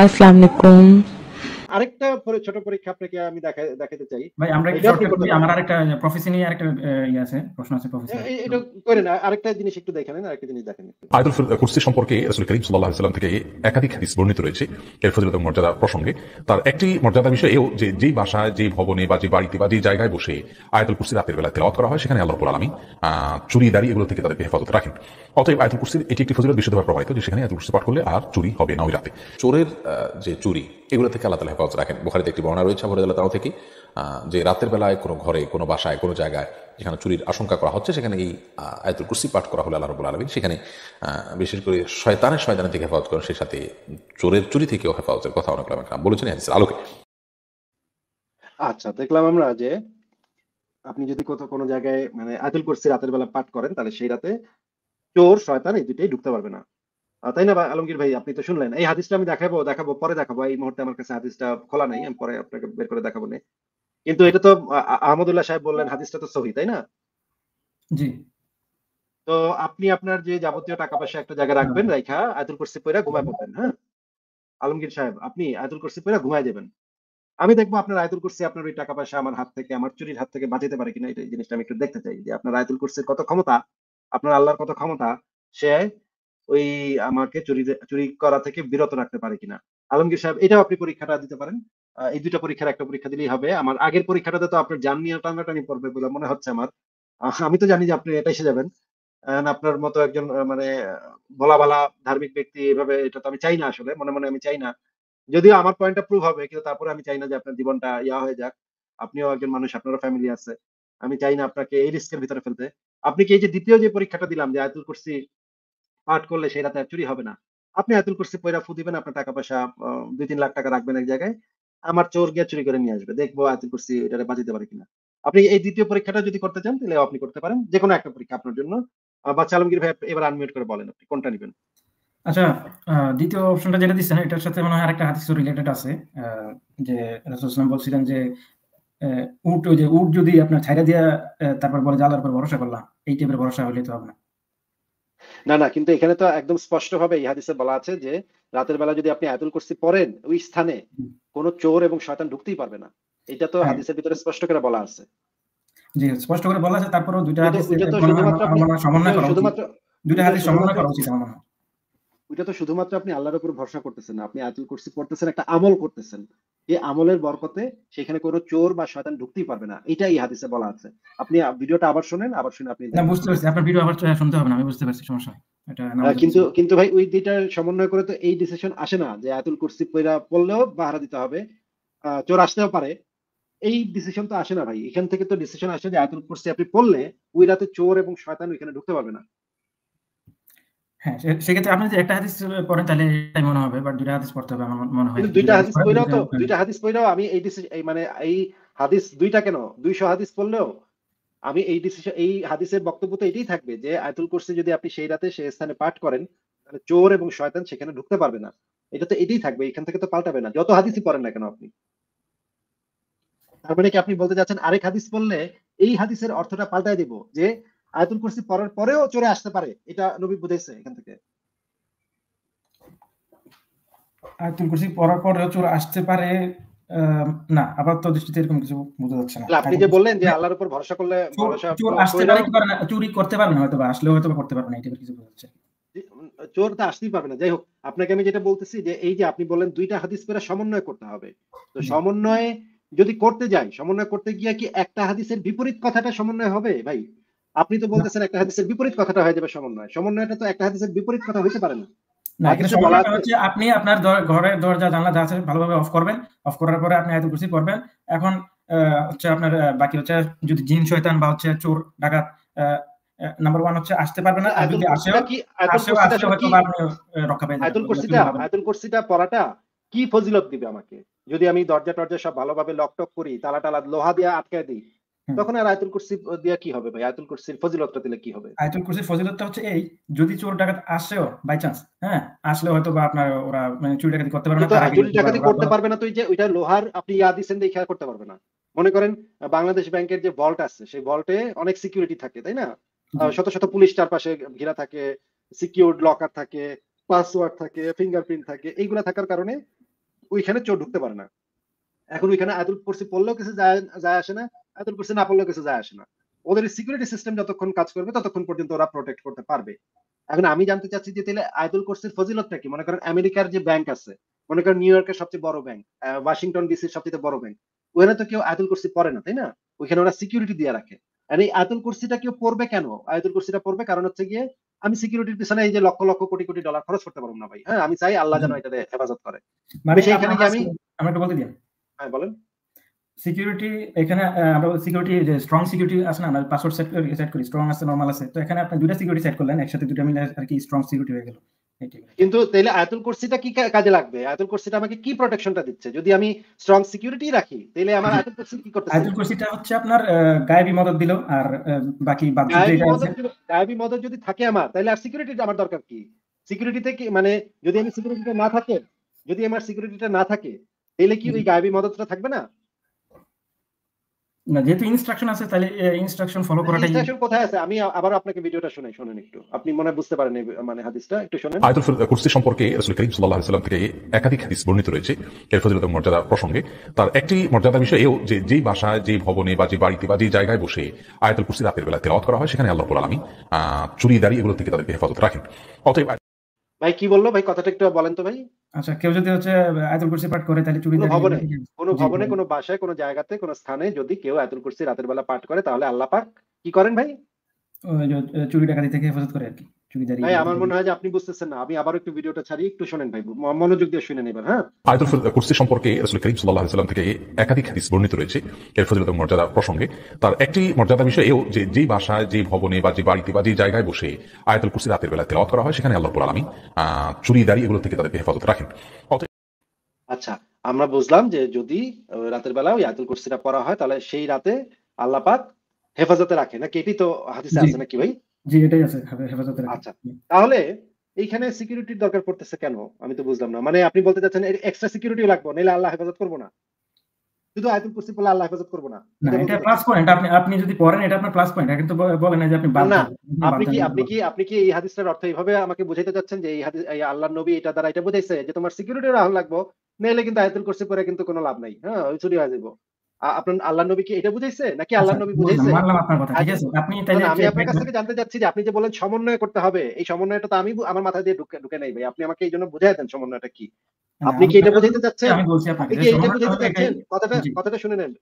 अस्सलाम আরেকটা ছোট পরীক্ষা আপনাকে আমি দেখাতে চাই ভাই আমরা আমার আরেকটা প্রফেসি নিয়ে আরেকটা ইয়ে আছে প্রশ্ন আছে প্রফেসি এটা করেন আরেকটা জিনিস একটু আরেকটা জিনিস দেখেন আয়াতুল কুরসি সম্পর্কে রাসূল করিম সাল্লাল্লাহু আলাইহি সাল্লাম থেকে একাধিক হাদিস বর্ণিত রয়েছে এর ফজিলত মর্যাদা প্রসঙ্গে তার একটি মর্যাদা বিষয় এও যে যেই যে ভবনে বা যে বাড়িতে বা যে জায়গায় বসে আয়াতুল কুরসি রাতের বেলা তেলাওয়াত করা হয় সেখানে আল্লাহ রাব্বুল আলামিন চুরি দাঁড়িয়ে এগুলো থেকে তাদেরকে হেফাজত রাখেন অতএব আয়াতুল কুরসির এটি একটি ফজিলত বিশুদ্ধভাবে প্রভাবিত যে সেখানে আয়াতুল কুরসি পাঠ করলে আর চুরি হবে না ওই রাতে চোরের যে চুরি এগুলো থেকে আল্লাহ তালা হেফাজত রাখেন বোখারিতে একটি বর্ণনা রয়েছে আবহাওয়া আল্লাহ তালা থেকে যে রাতের বেলায় কোনো ঘরে কোনো বাসায় কোনো জায়গায় যেখানে চুরির আশঙ্কা করা হচ্ছে সেখানে এই আয়তুল কুসি পাঠ করা হলো আল্লাহ রবুল আলমিন সেখানে বিশেষ করে শয়তানের শয়তানের থেকে হেফাজত করেন সেই সাথে চোরের চুরি থেকেও হেফাজতের কথা অনেক বলেছেন আলোকে আচ্ছা দেখলাম আমরা যে আপনি যদি কোথাও কোনো জায়গায় মানে আয়তুল কুরসি রাতের বেলা পাঠ করেন তাহলে সেই রাতে চোর শয়তান এই দুটাই ঢুকতে পারবে না তাই না আলমগীর ভাই আপনি তো শুনলেন এই হাদিসটা আমি দেখাবো দেখাবো পরে দেখাবো এই মুহূর্তে আমার কাছে হাদিসটা খোলা নাই আমি পরে আপনাকে বের করে দেখাবো না কিন্তু এটা তো আহমদুল্লাহ সাহেব বললেন হাদিসটা তো সহি তাই না জি তো আপনি আপনার যে যাবতীয় টাকা পয়সা একটা জায়গায় রাখবেন হ্যাঁ। রাইখা আয়তুল কুরসি পয়রা ঘুমায় পড়বেন হ্যাঁ আলমগীর সাহেব আপনি আয়তুল কুরসি পয়রা ঘুমায় যাবেন আমি দেখবো আপনার আয়তুল কুরসি আপনার ওই টাকা পয়সা আমার হাত থেকে আমার চুরির হাত থেকে বাঁচাতে পারে কিনা এই জিনিসটা আমি একটু দেখতে চাই যে আপনার আয়তুল কুরসির কত ক্ষমতা আপনার আল্লাহর কত ক্ষমতা সে ওই আমাকে চুরি চুরি করা থেকে বিরত রাখতে পারে কিনা আলমগীর সাহেব এটাও আপনি পরীক্ষাটা দিতে পারেন এই দুইটা পরীক্ষার একটা পরীক্ষা দিলেই হবে আমার আগের পরীক্ষাটাতে তো আপনার জান নিয়ে টানাটানি পড়বে বলে মনে হচ্ছে আমার আমি তো জানি যে আপনি এটা এসে যাবেন আপনার মতো একজন মানে বলা ভালা ধার্মিক ব্যক্তি এভাবে এটা তো আমি চাই না আসলে মনে মনে আমি চাই না যদিও আমার পয়েন্টটা প্রুভ হবে কিন্তু তারপরে আমি চাই না যে আপনার জীবনটা ইয়া হয়ে যাক আপনিও একজন মানুষ আপনারও ফ্যামিলি আছে আমি চাই না আপনাকে এই রিস্কের ভিতরে ফেলতে আপনি কি এই যে দ্বিতীয় যে পরীক্ষাটা দিলাম যে আয়তুল কুরসি পাঠ করলে সেই রাতে চুরি হবে না আপনি আয়াতুল করছে পয়রা ফু দিবেন আপনার টাকা পয়সা দুই তিন লাখ টাকা রাখবেন এক জায়গায় আমার চোর গিয়া চুরি করে নিয়ে আসবে দেখবো আয়াতুল করছি এটা বাঁচিতে পারে কিনা আপনি এই দ্বিতীয় পরীক্ষাটা যদি করতে চান তাহলে আপনি করতে পারেন যে কোনো একটা পরীক্ষা আপনার জন্য বা চালমগির ভাই এবার আনমিউট করে বলেন আপনি কোনটা নেবেন আচ্ছা দ্বিতীয় অপশনটা যেটা দিচ্ছেন এটার সাথে মনে হয় আরেকটা হাতিস রিলেটেড আছে যে রাসূল বলছিলেন যে উট যে উট যদি আপনার ছাইরা দিয়া তারপর বলে জ্বালার উপর ভরসা করলাম এই টাইপের ভরসা হলে তো হবে না না না কিন্তু এখানে তো একদম স্পষ্ট ভাবে এই হাদিসে বলা আছে যে রাতের বেলা যদি আপনি আয়াতুল কুরসি পড়েন ওই স্থানে কোন চোর এবং শয়তান ঢুকতেই পারবে না এটা তো হ্যাঁ। হাদিসের ভিতরে স্পষ্ট করে বলা আছে জি স্পষ্ট করে বলা আছে তারপরে দুইটা হাদিস সমন্বয় করা শুধুমাত্র দুইটা হাদিস সমন্বয় করা উচিত আমার ওইটা তো শুধুমাত্র আপনি আল্লাহর উপর ভরসা করতেছেন আপনি আয়াতুল কুরসি পড়তেছেন একটা আমল করতেছেন এই আমলের বরকতে সেখানে কোনো চোর বা শয়তান ঢুকতেই পারবে না এটাই হাদিসে বলা আছে আপনি ভিডিওটা আবার শুনেন আবার শুনে আপনি না বুঝতে পারছি আপনার ভিডিও আবার শুনতে হবে না আমি বুঝতে পারছি সমস্যা কিন্তু কিন্তু ভাই ওই দুইটা সমন্বয় করে তো এই ডিসিশন আসে না যে আয়াতুল কুরসি পড়া পড়লেও বাহারা দিতে হবে চোর আসতেও পারে এই ডিসিশন তো আসে না ভাই এখান থেকে তো ডিসিশন আসে যে আয়াতুল কুরসি আপনি পড়লে ওই রাতে চোর এবং শয়তান ওইখানে ঢুকতে পারবে না হ্যাঁ সেক্ষেত্রে আপনি একটা হাদিস পড়েন তাহলে এটাই মনে হবে দুইটা হাদিস পড়তে হবে আমার মনে হয় দুইটা হাদিস পড়াও তো দুইটা হাদিস পড়াও আমি এই এই মানে এই হাদিস দুইটা কেন হাদিস পড়লেও আমি এই ডিসিশন এই হাদিসের এটাই থাকবে যে যদি আপনি সেই রাতে সেই স্থানে পাঠ করেন তাহলে চোর এবং শয়তান সেখানে ঢুকতে পারবে না এটা তো এটাই থাকবে এখান থেকে তো পাল্টাবে না যত হাদিসই পড়েন না কেন আপনি তার মানে কি আপনি বলতে যাচ্ছেন আরেক হাদিস বললে এই হাদিসের অর্থটা পাল্টায় দিব যে আয়তুল কুরসি পড়ার পরেও চলে আসতে পারে এটা নবী বুঝাইছে এখান থেকে কুরসি পড়ার পরেও চোর আসতে পারে না দৃষ্টিতে এরকম কিছু বোঝা যাচ্ছে না আপনি যে বললেন যে আল্লাহর উপর ভরসা করলে চুরি করতে না হয়তো বা আসলেও হয়তো করতে পারবে না এটা কিছু বোঝা যাচ্ছে চোর তো আসতেই পারবে না যাই হোক আপনাকে আমি যেটা বলতেছি যে এই যে আপনি বললেন দুইটা হাদিস সমন্বয় করতে হবে তো সমন্বয় যদি করতে যাই সমন্বয় করতে গিয়ে কি একটা হাদিসের বিপরীত কথাটা সমন্বয় হবে ভাই আপনি তো বলতেছেন একটা হাদিসের বিপরীত কথাটা হয়ে যাবে সমন্বয় সমন্বয়টা তো একটা হাদিসের বিপরীত কথা হইতে পারে না আপনি আপনার ঘরের দরজা জানলা যা আছে ভালোভাবে অফ করবেন অফ করার পরে আপনি আয়াতুল কুরসি পড়বেন এখন হচ্ছে আপনার বাকি হচ্ছে যদি জিন শয়তান বা হচ্ছে চোর ডাকাত নাম্বার ওয়ান হচ্ছে আসতে পারবে না যদি আসেও আসেও আসলে হয়তো আপনি রক্ষা পাবেন আয়াতুল কুরসিটা আয়াতুল কুরসিটা পড়াটা কি ফজিলত দিবে আমাকে যদি আমি দরজা টরজা সব ভালোভাবে লক টক করি তালা টালা লোহা দিয়ে আটকে দিই তখন আর আয়াতুল কুরসি দিয়া কি হবে ভাই আয়াতুল কুরসির ফজিলতটা দিলে কি হবে আয়াতুল কুরসির ফজিলতটা হচ্ছে এই যদি চোর ডাকাত আসেও বাই চান্স হ্যাঁ আসলে হয়তো বা আপনার ওরা মানে চুরি ডাকাতি করতে পারবে না চুরি ডাকাতি করতে পারবে না তুই যে ওইটা লোহার আপনি ইয়া দিছেন দেখে করতে পারবে না মনে করেন বাংলাদেশ ব্যাংকের যে ভল্ট আছে সেই ভল্টে অনেক সিকিউরিটি থাকে তাই না শত শত পুলিশ চারপাশে ঘেরা থাকে সিকিউরড লকার থাকে পাসওয়ার্ড থাকে ফিঙ্গারপ্রিন্ট থাকে এইগুলা থাকার কারণে ওইখানে চোর ঢুকতে পারে না এখন ওইখানে আয়াতুল কুরসি পড়লেও কিছু যায় আসে না আয়তন করছে না আপনার কাছে যায় আসে না ওদের সিকিউরিটি সিস্টেম যতক্ষণ কাজ করবে ততক্ষণ পর্যন্ত ওরা প্রোটেক্ট করতে পারবে এখন আমি জানতে চাচ্ছি যে তাহলে আয়তুল কুরসির ফজিলতটা কি মনে করেন আমেরিকার যে ব্যাংক আছে মনে করেন নিউ ইয়র্কের সবচেয়ে বড় ব্যাংক ওয়াশিংটন ডিসির সবচেয়ে বড় ব্যাংক ওখানে তো কেউ আয়তুল কুরসি পড়ে না তাই না ওইখানে ওরা সিকিউরিটি দিয়ে রাখে আর এই আয়তুল কুরসিটা কেউ পড়বে কেন আয়তুল কুরসিটা পড়বে কারণ হচ্ছে গিয়ে আমি সিকিউরিটির পিছনে এই যে লক্ষ লক্ষ কোটি কোটি ডলার খরচ করতে পারবো না ভাই হ্যাঁ আমি চাই আল্লাহ যেন এটা হেফাজত করে মানে সেইখানে আমি আমি একটা বলতে দিই হ্যাঁ বলেন সিকিউরিটি এখানে আমরা সিকিউরিটি যে স্ট্রং সিকিউরিটি আছে না আমরা পাসওয়ার্ড সেট করে সেট করি স্ট্রং আছে নরমাল আছে তো এখানে আপনি দুটো সিকিউরিটি সেট করলেন একসাথে দুটো মিলে আর কি স্ট্রং সিকিউরিটি হয়ে গেল কিন্তু তাহলে আয়াতুল কুরসিটা কি কাজে লাগবে আয়াতুল কুরসিটা আমাকে কি প্রোটেকশনটা দিচ্ছে যদি আমি স্ট্রং সিকিউরিটি রাখি তাহলে আমার আয়াতুল কুরসি কি করতেছে আয়াতুল কুরসিটা হচ্ছে আপনার গায়েবী মদদ দিল আর বাকি বাদ যেটা আছে গায়েবী মদদ যদি থাকে আমার তাহলে আর সিকিউরিটি আমার দরকার কি সিকিউরিটি থেকে মানে যদি আমি সিকিউরিটিটা না থাকে যদি আমার সিকিউরিটিটা না থাকে তাহলে কি ওই গায়েবী মদদটা থাকবে না না যেহেতু ইনস্ট্রাকশন আছে তাহলে ইনস্ট্রাকশন ফলো ইনস্ট্রাকশন কোথায় আছে আমি আবার আপনাকে ভিডিওটা শুনাই শুনুন একটু আপনি মনে বুঝতে পারেন মানে হাদিসটা একটু শুনেন আয়াতুল কুরসি সম্পর্কে রাসূল করিম সাল্লাল্লাহু আলাইহি থেকে একাধিক হাদিস বর্ণিত রয়েছে এর ফজিলত মর্যাদা প্রসঙ্গে তার একটি মর্যাদা বিষয় এও যে যেই বাসায় যেই ভবনে বা যে বাড়িতে বা যে জায়গায় বসে আয়াতুল কুরসি রাতের বেলা তেলাওয়াত করা হয় সেখানে আল্লাহ আমি আলামিন চুরি দাঁড়িয়ে এগুলো থেকে তাদেরকে হেফাজত রাখেন অতএব ভাই কি বললো ভাই কথাটা একটু বলেন তো ভাই আচ্ছা কেউ যদি হচ্ছে আয়াতুল কুরসি পাঠ করে তাহলে চুরি ভবনে কোনো ভবনে কোনো বাসায় কোনো জায়গাতে কোনো স্থানে যদি কেউ আয়াতুল কুরসি রাতের বেলা পাঠ করে তাহলে আল্লাহ পাক কি করেন ভাই চুরি ডাকাতি থেকে হেফাজত করে আর কি মনোযোগ দিয়ে হ্যাঁ? বর্ণিত জায়গায় বসে রাতের করা হয় সেখানে এগুলো থেকে তাদেরকে রাখেন আচ্ছা আমরা বুঝলাম যে যদি রাতের বেলা ওই আয়তুল কুর্সিটা পড়া হয় তাহলে সেই রাতে আল্লাপাক হেফাজতে রাখে নাকি এটি তো হাদিসে আছে নাকি ভাই জি এটাই আছে আচ্ছা তাহলে এইখানে সিকিউরিটির দরকার পড়তেছে কেন আমি তো বুঝলাম না মানে আপনি বলতে চাচ্ছেন এক্সট্রা সিকিউরিটি লাগবে নাহলে আল্লাহ হেফাজত না শুধু আয়াতুল কুরসি পড়লে আল্লাহ হেফাজত না এটা প্লাস পয়েন্ট আপনি আপনি যদি পড়েন এটা আপনার প্লাস পয়েন্ট কিন্তু বলেন না যে আপনি না আপনি কি আপনি কি আপনি কি এই হাদিসটার অর্থ এইভাবে আমাকে বুঝাইতে চাচ্ছেন যে এই হাদিস এই আল্লাহর নবী এটা দ্বারা এটা বুঝাইছে যে তোমার সিকিউরিটি আল্লাহ লাগবে নাহলে কিন্তু আয়াতুল কুরসি পড়ে কিন্তু কোনো লাভ নাই হ্যাঁ চুরি হয়ে যাবো আপনার আল্লাহ নবী কি এটা বুঝাইছে নাকি আল্লাহ আচ্ছা, নবী বুঝাইছে আচ্ছা, আমি আপনার কাছ থেকে জানতে চাচ্ছি যে আপনি যে বলেন সমন্বয় করতে হবে এই সমন্বয়টা তো আমি আমার মাথা দিয়ে ঢুকে ঢুকে ভাই আপনি আমাকে এই জন্য বুঝাই দেন সমন্বয়টা কি আপনি কি এটা বুঝাইতে চাচ্ছেন কি এটা বুঝাইতে চাচ্ছেন কথাটা কথাটা শুনে নেন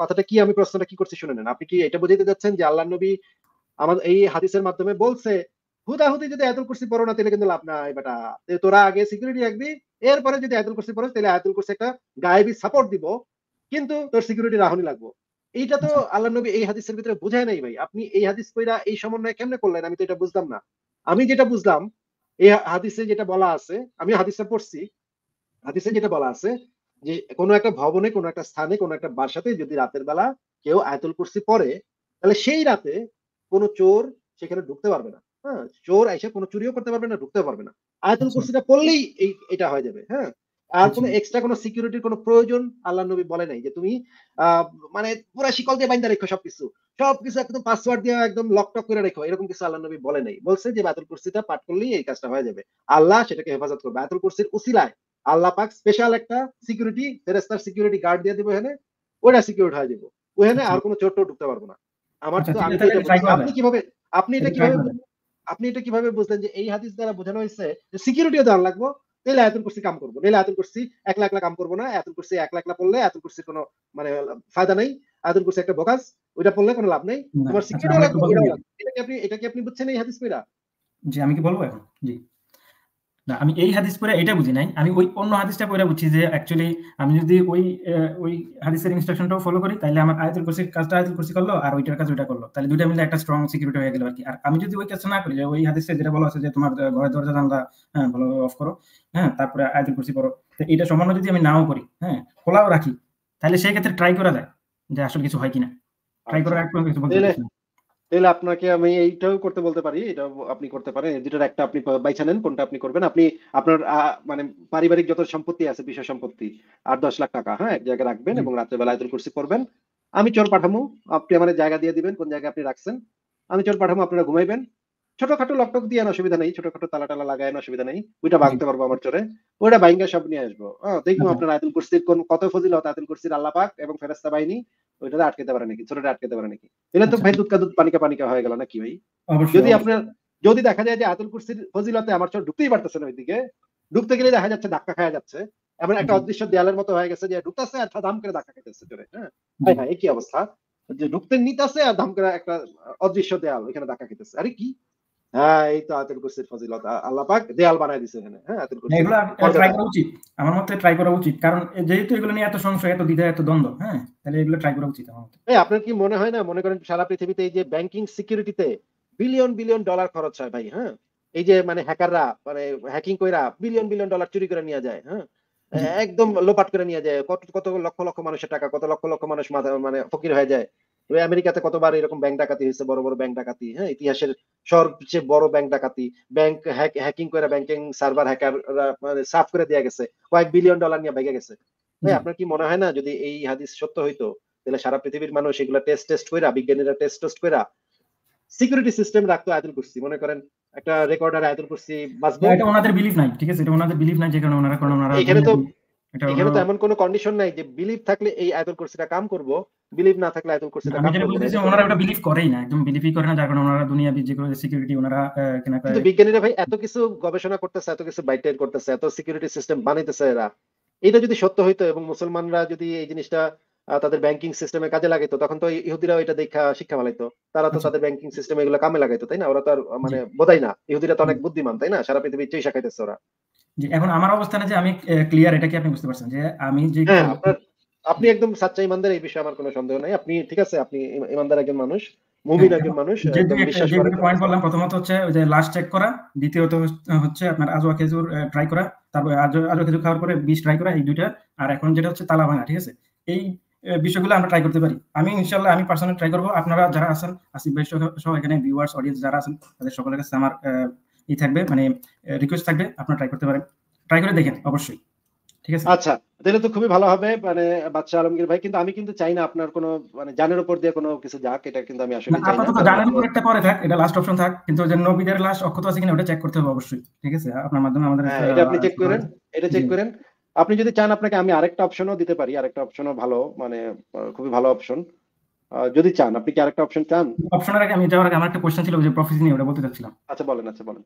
কথাটা কি আমি প্রশ্নটা কি করছি শুনে নেন আপনি কি এটা বুঝাইতে চাচ্ছেন যে আল্লাহ নবী আমার এই হাদিসের মাধ্যমে বলছে হুদাহুদি যদি আয়াতুল কুরসি পড়ো না তাহলে কিন্তু লাভ নাই বেটা তোরা আগে সিকিউরিটি রাখবি এরপরে যদি আয়াতুল কুরসি পড়ো তাহলে আয়াতুল কুরসি একটা গায়েবী সাপোর্ট দিব কিন্তু তোর সিকিউরিটি রাখনি লাগবো এইটা তো আচ্ছা। আল্লাহ নবী এই হাদিসের ভিতরে বুঝায় নাই ভাই আপনি এই হাদিস কইরা এই সমন্বয় কেমনে করলেন আমি তো এটা বুঝলাম না আমি যেটা বুঝলাম এই হাদিসে যেটা বলা আছে আমি হাদিসটা পড়ছি হাদিসে যেটা বলা আছে যে কোনো একটা ভবনে কোনো একটা স্থানে কোনো একটা বাসাতে যদি রাতের বেলা কেউ আয়তুল কুরসি পরে তাহলে সেই রাতে কোনো চোর সেখানে ঢুকতে পারবে না হ্যাঁ চোর এসে কোনো চুরিও করতে পারবে না ঢুকতে পারবে না আয়তুল আচ্ছা। কুরসিটা পড়লেই এই এটা হয়ে যাবে হ্যাঁ আর আচ্ছা। কোনো এক্সট্রা কোনো সিকিউরিটির কোনো প্রয়োজন আল্লাহ নবী বলে নাই যে তুমি মানে পুরা শিকল দিয়ে বাইন্দা রেখো সবকিছু সবকিছু একদম পাসওয়ার্ড দিয়ে একদম লক টক করে রেখো এরকম কিছু আল্লাহ নবী বলে নাই বলছে যে বাতুল কুরসিটা পাঠ করলেই এই কাজটা হয়ে যাবে আল্লাহ সেটাকে হেফাজত করবে বাতুল কুরসির উসিলায় আল্লাহ পাক স্পেশাল একটা সিকিউরিটি ফেরেস্তার সিকিউরিটি গার্ড দিয়ে দেবে ওখানে ওটা সিকিউর হয়ে যাবো ওখানে আর কোনো চোট ঢুকতে পারবো না আমার তো আচ্ছা, আমি আপনি কিভাবে আপনি এটা কিভাবে আপনি এটা কিভাবে বুঝলেন যে এই হাদিস দ্বারা বোঝানো হয়েছে যে সিকিউরিটিও দেওয়ার লাগবো রেলে আয়তন করছি কাম করবো রেলে আয়তন করছি একলা একলা কাম করবো না আয়তন করছি একলা একলা পড়লে এতন করছি কোনো মানে ফায়দা নাই আয়তন করছি একটা বকাস ওইটা পড়লে কোনো লাভ নেই তোমার শিক্ষিত আচ্ছা, এটা কি আপনি এটা কি আপনি বুঝছেন এই হাদিস মিরা জি আমি কি বলবো এখন জি না আমি এই হাদিস পরে এটা বুঝি নাই আমি ওই অন্য হাদিসটা পরে বুঝছি যে অ্যাকচুয়ালি আমি যদি ওই ওই হাদিসের ইনস্ট্রাকশনটাও ফলো করি তাহলে আমার আয়াতুল কুরসি কাজটা আয়াতুল কুরসি করলো আর ওইটার কাজ ওইটা করলো তাহলে দুটা মিলে একটা স্ট্রং সিকিউরিটি হয়ে গেল আর কি আর আমি যদি ওই কাজটা না করি যে ওই হাদিসে যেটা বলা আছে যে তোমার ঘরের দরজা জানলা হ্যাঁ ভালো অফ করো হ্যাঁ তারপরে আয়াতুল কুরসি করো তো এটা সমান্য যদি আমি নাও করি হ্যাঁ খোলাও রাখি তাহলে সেই ক্ষেত্রে ট্রাই করা যায় যে আসলে কিছু হয় কিনা ট্রাই করার এক কিছু বলতে তাহলে আপনাকে আমি এইটাও করতে বলতে পারি এটা আপনি করতে পারেন দুটোর একটা আপনি বাইছা নেন কোনটা আপনি করবেন আপনি আপনার মানে পারিবারিক যত সম্পত্তি আছে বিষয় সম্পত্তি আট দশ লাখ টাকা হ্যাঁ এক জায়গায় রাখবেন এবং রাত্রেবেলা আয়তুল কুরসি করবেন আমি চোর পাঠামো আপনি আমার জায়গা দিয়ে দিবেন কোন জায়গায় আপনি রাখছেন আমি চোর পাঠামো আপনারা ঘুমাইবেন ছোটখাটো লকটক দিয়ে না অসুবিধা নেই ছোটখাটো তালা টালা লাগায় না অসুবিধা নেই ওইটা ভাঙতে পারবো আমার চরে ওইটা ভাঙ্গা সব নিয়ে আসবো হ্যাঁ, দেখবো আচ্ছা। আপনার আয়তুল কুরসির কোন কত হতো আয়তুল কুরসির আল্লাহ এবং ফেরেস্তা বাহিনী ওইটা আটকেতে পারে নাকি ছোটটা আটকেতে পারে নাকি এলে তো আচ্ছা। ভাই দুধকা দুধ পানিকা পানিকা হয়ে গেল নাকি ভাই যদি আপনার যদি দেখা যায় যে আয়তুল কুরসির ফজিলতে আমার চোর ঢুকতেই পারতেছে না ওইদিকে ঢুকতে গেলে দেখা যাচ্ছে ধাক্কা খাওয়া যাচ্ছে এমন একটা অদৃশ্য দেয়ালের মতো হয়ে গেছে যে ঢুকতেছে আর ধাম করে ধাক্কা খেতেছে চোরে হ্যাঁ হ্যাঁ একই অবস্থা যে ঢুকতে নিতেছে আর ধাম করে একটা অদৃশ্য দেয়াল ওইখানে ধাক্কা খেতেছে আরে কি হ্যাঁ এই তো ফজিলত আল্লাহ পাক দেয়াল বানাই দিছে এখানে হ্যাঁ এগুলো ট্রাই হ্যাঁ, করা উচিত আমার মতে ট্রাই করা উচিত কারণ যেহেতু এগুলো নিয়ে এত সংশয় এত দ্বিধা এত দ্বন্দ্ব হ্যাঁ তাহলে এগুলো ট্রাই করা উচিত আমার মতে এই আপনার কি মনে হয় না মনে করেন সারা পৃথিবীতে এই যে ব্যাংকিং সিকিউরিটিতে বিলিয়ন বিলিয়ন ডলার খরচ হয় ভাই হ্যাঁ এই যে মানে হ্যাকাররা মানে হ্যাকিং কইরা বিলিয়ন বিলিয়ন ডলার চুরি করে নিয়ে যায় হ্যাঁ একদম লোপাট করে নিয়ে যায় কত কত লক্ষ লক্ষ মানুষের টাকা কত লক্ষ লক্ষ মানুষ মানে ফকির হয়ে যায় আমেরিকাতে কতবার এরকম ব্যাংক ডাকাতি হয়েছে বড় বড় ব্যাংক ডাকাতি হ্যাঁ ইতিহাসের সবচেয়ে বড় ব্যাংক ডাকাতি ব্যাংক হ্যাকিং করে ব্যাংকিং সার্ভার হ্যাকাররা মানে সাফ করে দেওয়া গেছে কয়েক বিলিয়ন ডলার নিয়ে ভেঙে গেছে ভাই আপনার কি মনে হয় না যদি এই হাদিস সত্য হইতো তাহলে সারা পৃথিবীর মানুষ এগুলা টেস্ট টেস্ট কইরা বিজ্ঞানীরা টেস্ট টেস্ট কইরা সিকিউরিটি সিস্টেম রাখতো আয়াতুল কুরসি মনে করেন একটা রেকর্ডার আয়াতুল কুরসি বাজবে এটা ওনাদের বিলিভ নাই ঠিক আছে এটা ওনাদের বিলিভ নাই যে কারণে ওনারা কারণ ওনারা এখানে তো এখানে তো এমন কোন কন্ডিশন নাই যে বিলিভ থাকলে এই আয়াতুল কুরসিটা কাম করব বিলিভ না থাকলে আয়াতুল কুরসিটা কাম করব না আমি ওনারা এটা বিলিভ করেই না একদম বিলিভই করে না যার কারণে ওনারা দুনিয়া বিজি করে সিকিউরিটি ওনারা কেনা করে বিজ্ঞানীরা ভাই এত কিছু গবেষণা করতেছে এত কিছু বাইটের করতেছে এত সিকিউরিটি সিস্টেম বানাইতেছে এরা এটা যদি সত্য হইতো এবং মুসলমানরা যদি এই জিনিসটা তাদের ব্যাংকিং সিস্টেমে কাজে লাগাইতো তখন তো ইহুদিরাও এটা দেখা শিক্ষা মালাইতো তারা তো আচ্ছা। তাদের ব্যাংকিং সিস্টেমে এগুলো কামে লাগাইতো তাই না ওরা তো আর মানে বোধাই না ইহুদিরা তো অনেক বুদ্ধিমান তাই না সারা পৃথিবীর চেয়ে শাখাইতেছে ওরা এখন আমার অবস্থানে যে আমি ক্লিয়ার এটা কি আপনি বুঝতে পারছেন যে আমি যে হ্যাঁ, আপনি একদম সাচ্চা ইমানদার এই বিষয়ে আমার কোনো সন্দেহ নাই আপনি ঠিক আছে আপনি ইমানদার একজন মানুষ মুমিন একজন মানুষ পয়েন্ট বললাম প্রথমত হচ্ছে যে লাস্ট চেক করা দ্বিতীয়ত হচ্ছে আপনার খেজুর ট্রাই করা তারপর খেজুর খাওয়ার পরে বিষ ট্রাই করা এই দুইটা আর এখন যেটা হচ্ছে তালা ভাঙা ঠিক আছে এই বিষয়গুলো আমরা ট্রাই করতে পারি আমি ইনশাল্লাহ আমি পার্সোনালি ট্রাই করবো আপনারা যারা আছেন আসিফ ভাই সহ এখানে ভিউয়ার্স অডিয়েন্স যারা আছেন তাদের সকলের কাছে আমার ই থাকবে মানে রিকোয়েস্ট থাকবে আপনারা ট্রাই করতে পারেন ট্রাই করে দেখেন অবশ্যই ঠিক আছে আচ্ছা তাহলে তো খুবই ভালো হবে মানে বাচ্চা আলমগীর ভাই কিন্তু আমি কিন্তু চাই না আপনার কোনো মানে জানের উপর দিয়ে কোনো কিছু যাক এটা কিন্তু আমি আসলে চাই না জানের উপর একটা পরে থাক এটা লাস্ট অপশন থাক কিন্তু যে নবীদের লাস্ট অক্ষত আছে কিনা ওটা চেক করতে হবে অবশ্যই ঠিক আছে আপনার মাধ্যমে আমাদের হ্যাঁ, এটা আপনি চেক করেন এটা চেক করেন আপনি যদি চান আপনাকে আমি আরেকটা অপশনও দিতে পারি আরেকটা অপশনও ভালো মানে খুবই ভালো অপশন যদি চান আপনি কি আরেকটা অপশন চান অপশনের আগে আমি যাওয়ার আগে আমার একটা কোশ্চেন ছিল যে প্রফেসি নিয়ে ওটা বলতে চাচ্ছিলাম আচ্ছা বলেন আচ্ছা বলেন